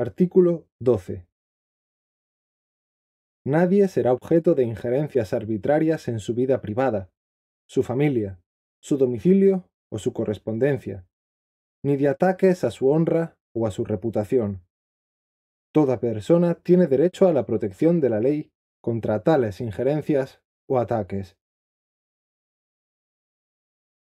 Artículo 12. Nadie será objeto de injerencias arbitrarias en su vida privada, su familia, su domicilio o su correspondencia, ni de ataques a su honra o a su reputación. Toda persona tiene derecho a la protección de la ley contra tales injerencias o ataques.